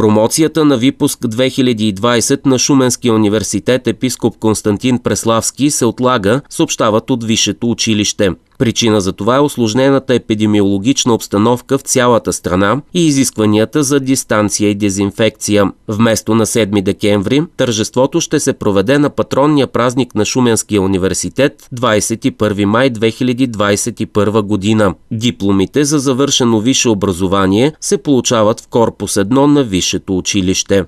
Промоцията на випуск 2020 на Шуменския университет епископ Константин Преславски се отлага, съобщават от Висшето училище. Причина за това е осложнената епидемиологична обстановка в цялата страна и изискванията за дистанция и дезинфекция. Вместо на 7 декември, тържеството ще се проведе на патронния празник на Шуменския университет 21 май 2021 година. Дипломите за завършено висше образование се получават в корпус 1 на висшето училище.